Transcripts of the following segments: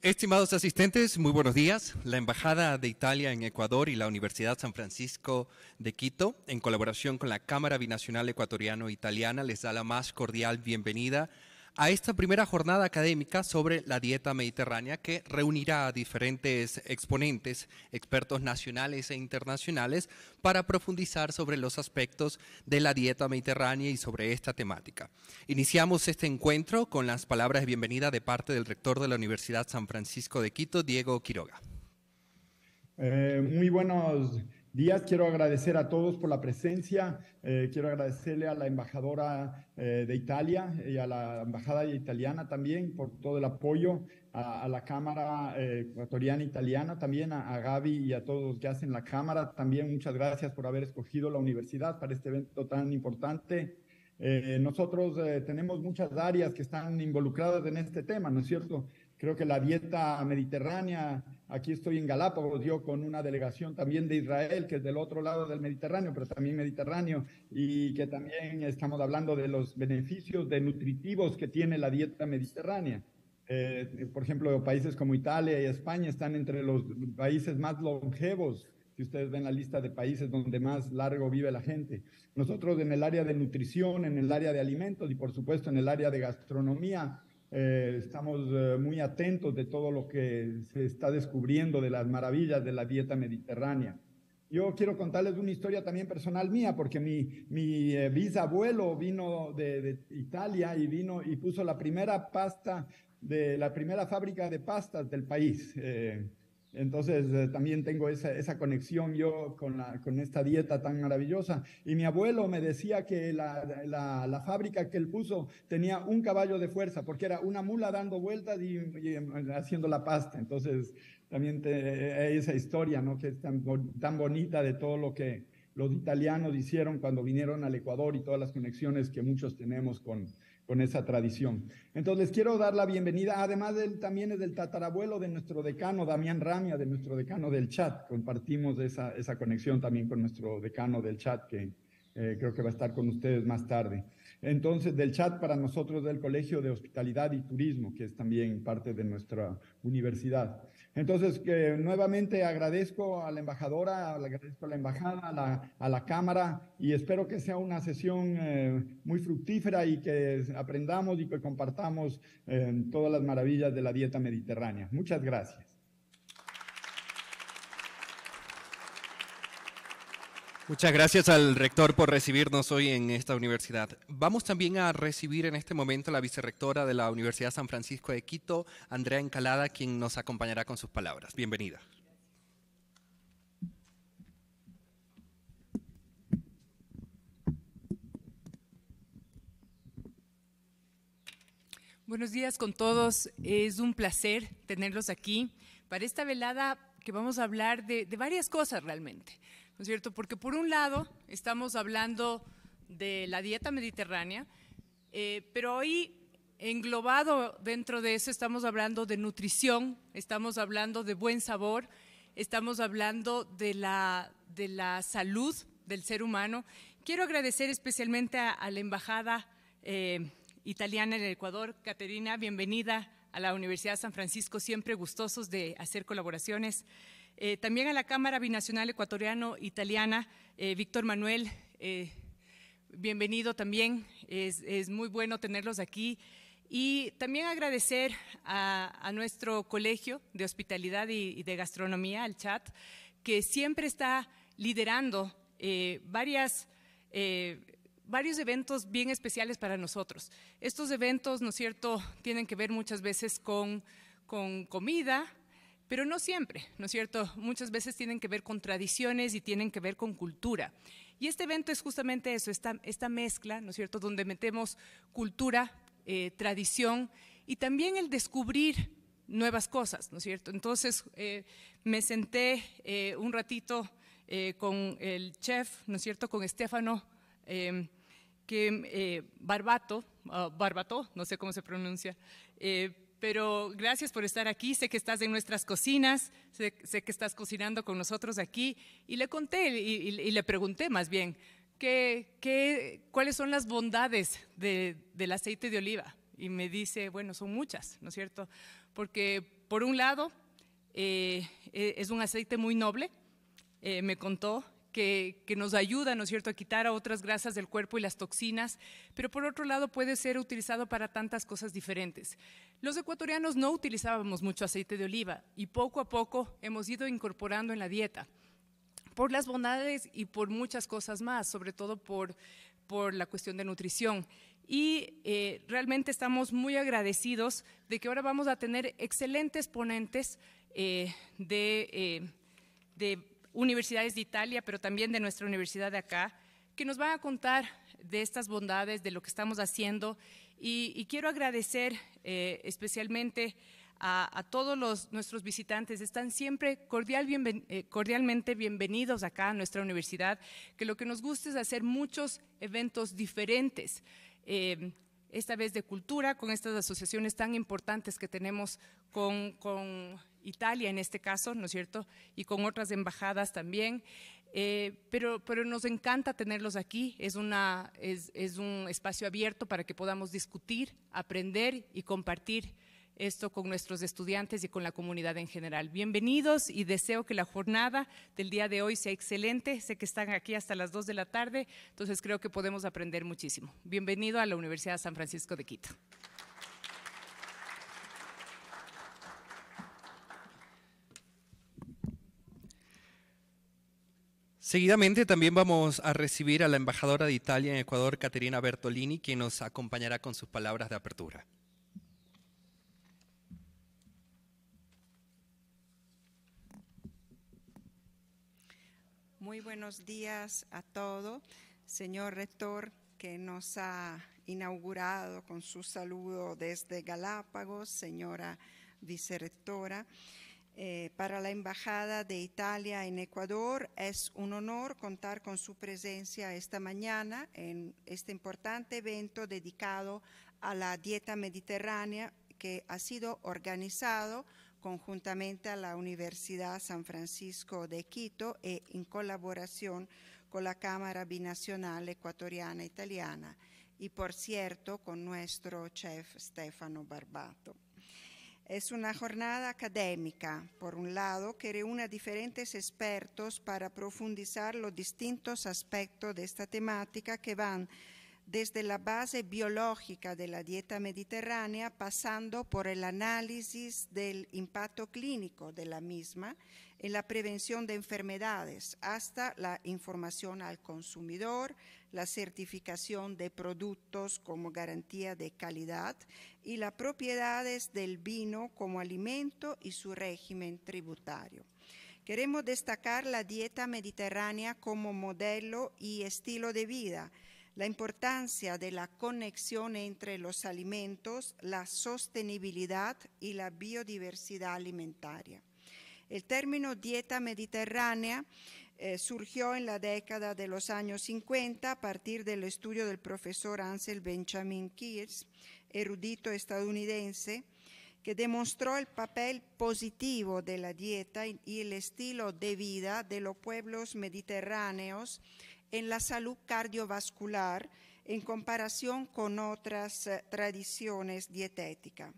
Estimados asistentes, muy buenos días. La Embajada de Italia en Ecuador y la Universidad San Francisco de Quito, en colaboración con la Cámara Binacional Ecuatoriano-Italiana, les da la más cordial bienvenida a esta primera jornada académica sobre la dieta mediterránea que reunirá a diferentes exponentes, expertos nacionales e internacionales, para profundizar sobre los aspectos de la dieta mediterránea y sobre esta temática. Iniciamos este encuentro con las palabras de bienvenida de parte del rector de la Universidad San Francisco de Quito, Diego Quiroga. Eh, muy buenos días. Quiero agradecer a todos por la presencia. Eh, quiero agradecerle a la embajadora eh, de Italia y a la embajada italiana también por todo el apoyo, a, la Cámara eh, Ecuatoriana Italiana también, a, a, Gaby y a todos los que hacen la Cámara. También muchas gracias por haber escogido la universidad para este evento tan importante. nosotros tenemos muchas áreas que están involucradas en este tema, ¿no es cierto? Creo que la dieta mediterránea, Aquí estoy en Galápagos, yo con una delegación también de Israel, que es del otro lado del Mediterráneo, pero también Mediterráneo, y que también estamos hablando de los beneficios de nutritivos que tiene la dieta mediterránea. Eh, por ejemplo, países como Italia y España están entre los países más longevos si ustedes ven la lista de países donde más largo vive la gente. Nosotros en el área de nutrición, en el área de alimentos y por supuesto en el área de gastronomía, eh, estamos eh, muy atentos de todo lo que se está descubriendo, de las maravillas de la dieta mediterránea. Yo quiero contarles una historia también personal mía, porque mi, eh, bisabuelo vino de, de, Italia y vino y puso la primera pasta de la primera fábrica de pastas del país. Entonces eh, también tengo esa, conexión yo con, esta dieta tan maravillosa. Y mi abuelo me decía que la, fábrica que él puso tenía un caballo de fuerza, porque era una mula dando vueltas y, em, haciendo la pasta. Entonces también hay eh, esa historia, ¿no? Que es tan bonita de todo lo que los italianos hicieron cuando vinieron al Ecuador y todas las conexiones que muchos tenemos con, esa tradición. Entonces, les quiero dar la bienvenida, además él también es del tatarabuelo de nuestro decano, Damián Ramia, de nuestro decano del chat. Compartimos esa, conexión también con nuestro decano del chat, que eh, creo que va a estar con ustedes más tarde. Entonces, del chat para nosotros del Colegio de Hospitalidad y Turismo, que es también parte de nuestra universidad. Entonces, que nuevamente agradezco a la embajadora, agradezco a la embajada, a la, Cámara y espero que sea una sesión eh, muy fructífera y que aprendamos y que compartamos eh, todas las maravillas de la dieta mediterránea. Muchas gracias. Muchas gracias al rector por recibirnos hoy en esta universidad. Vamos también a recibir en este momento a la vicerrectora de la Universidad San Francisco de Quito, Andrea Encalada, quien nos acompañará con sus palabras. Bienvenida. Buenos días con todos. Es un placer tenerlos aquí para esta velada que vamos a hablar de, de varias cosas realmente cierto? Porque por un lado estamos hablando de la dieta mediterránea, eh, pero hoy englobado dentro de eso estamos hablando de nutrición, estamos hablando de buen sabor, estamos hablando de la, de la salud del ser humano. Quiero agradecer especialmente a, la Embajada eh, Italiana en el Ecuador, Caterina, bienvenida a la Universidad de San Francisco, siempre gustosos de hacer colaboraciones. Eh, también a la Cámara Binacional Ecuatoriano-Italiana, eh, Víctor Manuel, eh, bienvenido también, es, muy bueno tenerlos aquí. Y también agradecer a, nuestro colegio de hospitalidad y, de gastronomía, al chat, que siempre está liderando varias varios eventos bien especiales para nosotros. Estos eventos, ¿no es cierto?, tienen que ver muchas veces con comida, pero no siempre, ¿no es cierto? Muchas veces tienen que ver con tradiciones y tienen que ver con cultura. Y este evento es justamente eso, esta, esta mezcla, ¿no es cierto?, donde metemos cultura, eh, tradición y también el descubrir nuevas cosas, ¿no es cierto? Entonces eh, me senté eh, un ratito con el chef, ¿no es cierto?, con Estefano em, que, Barbato, ah, Barbato, no sé cómo se pronuncia, pero gracias por estar aquí. Sé que estás en nuestras cocinas, sé, que estás cocinando con nosotros aquí. Y le conté y, le pregunté más bien, cuáles son las bondades del aceite de oliva? Y me dice, bueno, son muchas, ¿no es cierto? Porque por un lado, eh, e, es un aceite muy noble, eh, me contó, que, nos ayuda, ¿no es cierto?, a quitar a otras grasas del cuerpo y las toxinas, pero por otro lado puede ser utilizado para tantas cosas diferentes. Los ecuatorianos no utilizábamos mucho aceite de oliva y poco a poco hemos ido incorporando en la dieta por las bondades y por muchas cosas más, sobre todo por, por la cuestión de nutrición y eh, realmente estamos muy agradecidos de que ahora vamos a tener excelentes ponentes eh, de, eh, universidades de Italia, pero también de nuestra universidad de acá, que nos van a contar de estas bondades, de lo que estamos haciendo. Y, quiero agradecer eh, especialmente a, todos los, nuestros visitantes. Están siempre cordial, eh, cordialmente bienvenidos acá a nuestra universidad, que lo que nos gusta es hacer muchos eventos diferentes. Eh, esta vez de cultura, con estas asociaciones tan importantes que tenemos con Italia en este caso, ¿no es cierto? Y con otras embajadas también. Eh, pero, pero nos encanta tenerlos aquí, es, una, es, es, un espacio abierto para que podamos discutir, aprender y compartir esto con nuestros estudiantes y con la comunidad en general. Bienvenidos y deseo que la jornada del día de hoy sea excelente. Sé que están aquí hasta las 2 de la tarde, entonces creo que podemos aprender muchísimo. Bienvenido a la Universidad San Francisco de Quito. Seguidamente también vamos a recibir a la embajadora de Italia en Ecuador, Caterina Bertolini, quien nos acompañará con sus palabras de apertura. Muy buenos días a todos. Señor rector, que nos ha inaugurado con su saludo desde Galápagos, señora vicerectora. Eh, para la Embajada de Italia en Ecuador es un honor contar con su presencia esta mañana en este importante evento dedicado a la dieta mediterránea que ha sido organizado conjuntamente a la Universidad San Francisco de Quito y e en colaboración con la Cámara Binacional Ecuatoriana Italiana y por cierto con nuestro chef Stefano Barbato. Es una jornada académica, por un lado, que reúne a diferentes expertos para profundizar los distintos aspectos de esta temática que van desde la base biológica de la dieta mediterránea, pasando por el análisis del impacto clínico de la misma en la prevención de enfermedades, hasta la información al consumidor, la certificación de productos como garantía de calidad y las propiedades del vino como alimento y su régimen tributario. Queremos destacar la dieta mediterránea como modelo y estilo de vida, la importancia de la conexión entre los alimentos, la sostenibilidad y la biodiversidad alimentaria. El término dieta mediterránea eh, surgió en la década de los años 50 a partir del estudio del profesor Ansel Benjamin Kears, erudito estadounidense, que demostró el papel positivo de la dieta y el estilo de vida de los pueblos mediterráneos en la salud cardiovascular en comparación con otras eh, tradiciones dietéticas.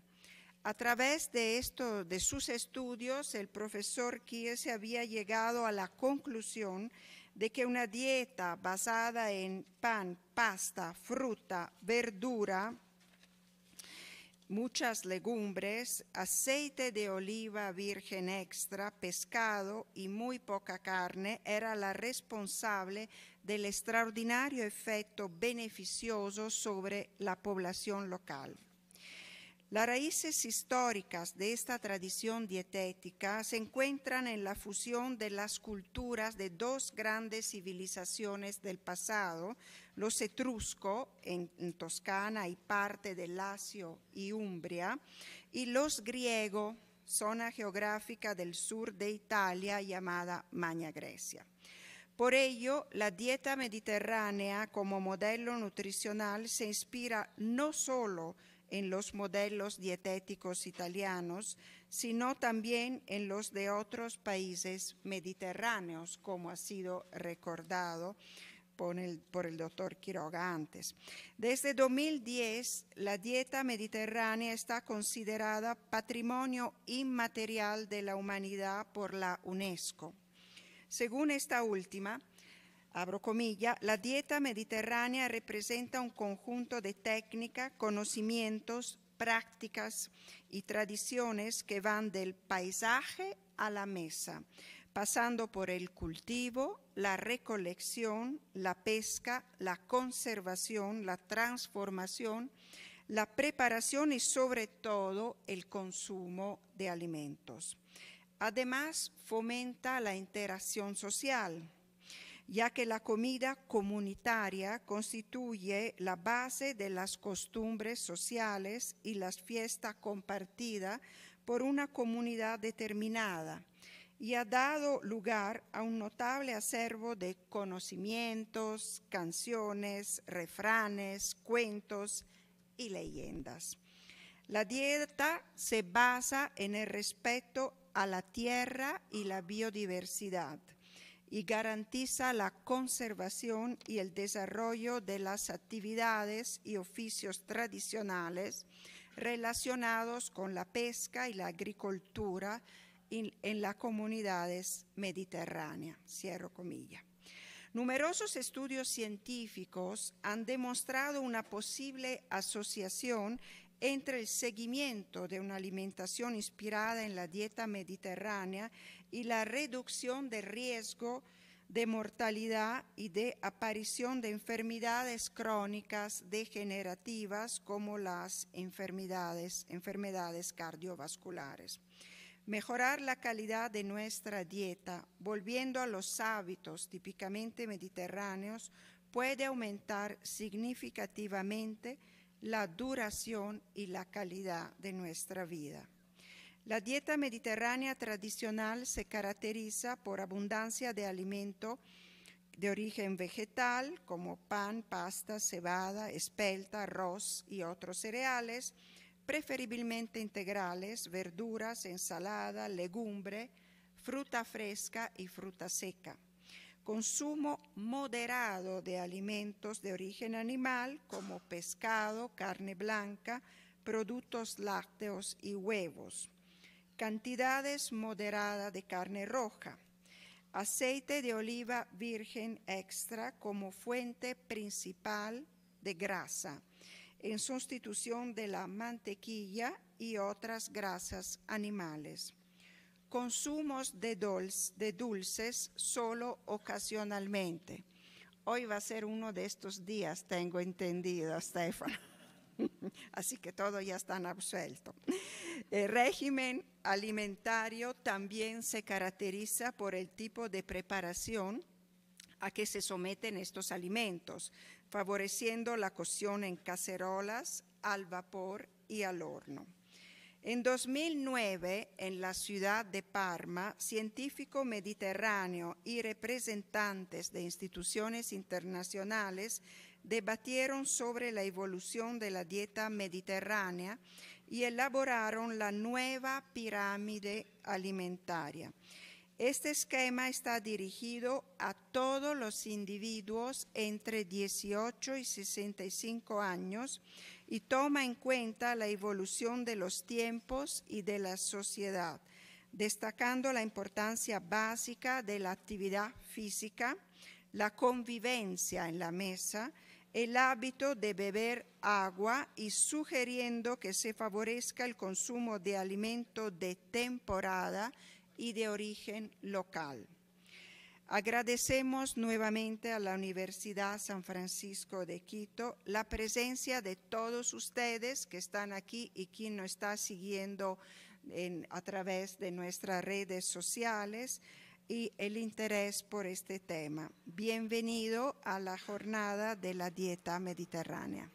A través de de sus estudios, el profesor Kiese había llegado a la conclusión de que una dieta basada en pan, pasta, fruta, verdura, muchas legumbres, aceite de oliva virgen extra, pescado y muy poca carne era la responsable del extraordinario efecto beneficioso sobre la población local. Las raíces históricas de esta tradición dietética se encuentran en la fusión de las culturas de dos grandes civilizaciones del pasado, los etruscos en, Toscana y parte del Lacio y Umbria, y los griego, zona geográfica del sur de Italia llamada Maña Grecia. Por ello, la dieta mediterránea como modelo nutricional se inspira no solo en los modelos dietéticos italianos, sino también en los de otros países mediterráneos, como ha sido recordado por el, doctor Quiroga antes. Desde 2010, la dieta mediterránea está considerada patrimonio inmaterial de la humanidad por la UNESCO. Según esta última, abro comilla, la dieta mediterránea representa un conjunto de técnicas, conocimientos, prácticas y tradiciones que van del paisaje a la mesa, pasando por el cultivo, la recolección, la pesca, la conservación, la transformación, la preparación y sobre todo el consumo de alimentos. Además, fomenta la interacción social, ya que la comida comunitaria constituye la base de las costumbres sociales y las fiestas compartidas por una comunidad determinada y ha dado lugar a un notable acervo de conocimientos, canciones, refranes, cuentos y leyendas. La dieta se basa en el respeto a la tierra y la biodiversidad y garantiza la conservación y el desarrollo de las actividades y oficios tradicionales relacionados con la pesca y la agricultura en, las comunidades mediterráneas. Cierro comilla. Numerosos estudios científicos han demostrado una posible asociación entre el seguimiento de una alimentación inspirada en la dieta mediterránea y la reducción de riesgo de mortalidad y de aparición de enfermedades crónicas degenerativas como las enfermedades, enfermedades cardiovasculares. Mejorar la calidad de nuestra dieta, volviendo a los hábitos típicamente mediterráneos, puede aumentar significativamente la duración y la calidad de nuestra vida. La dieta mediterránea tradicional se caracteriza por abundancia de alimento de origen vegetal como pan, pasta, cebada, espelta, arroz y otros cereales, preferiblemente integrales, verduras, ensalada, legumbre, fruta fresca y fruta seca. Consumo moderado de alimentos de origen animal como pescado, carne blanca, productos lácteos y huevos cantidades moderadas de carne roja, aceite de oliva virgen extra como fuente principal de grasa, en sustitución de la mantequilla y otras grasas animales. Consumos de, de dulces solo ocasionalmente. Hoy va a ser uno de estos días, tengo entendido, Stefano. Así que todo ya está absuelto. El régimen alimentario también se caracteriza por el tipo de preparación a que se someten estos alimentos, favoreciendo la cocción en cacerolas, al vapor y al horno. En 2009, en la ciudad de Parma, científico mediterráneo y representantes de instituciones internacionales debatieron sobre la evolución de la dieta mediterránea y elaboraron la nueva pirámide alimentaria. Este esquema está dirigido a todos los individuos entre 18 y 65 años y toma en cuenta la evolución de los tiempos y de la sociedad, destacando la importancia básica de la actividad física, la convivencia en la mesa, el hábito de beber agua y sugiriendo que se favorezca el consumo de alimento de temporada y de origen local. Agradecemos nuevamente a la Universidad San Francisco de Quito la presencia de todos ustedes que están aquí y quien nos está siguiendo a través de nuestras redes sociales y el interés por este tema. Bienvenido a la jornada de la dieta mediterránea.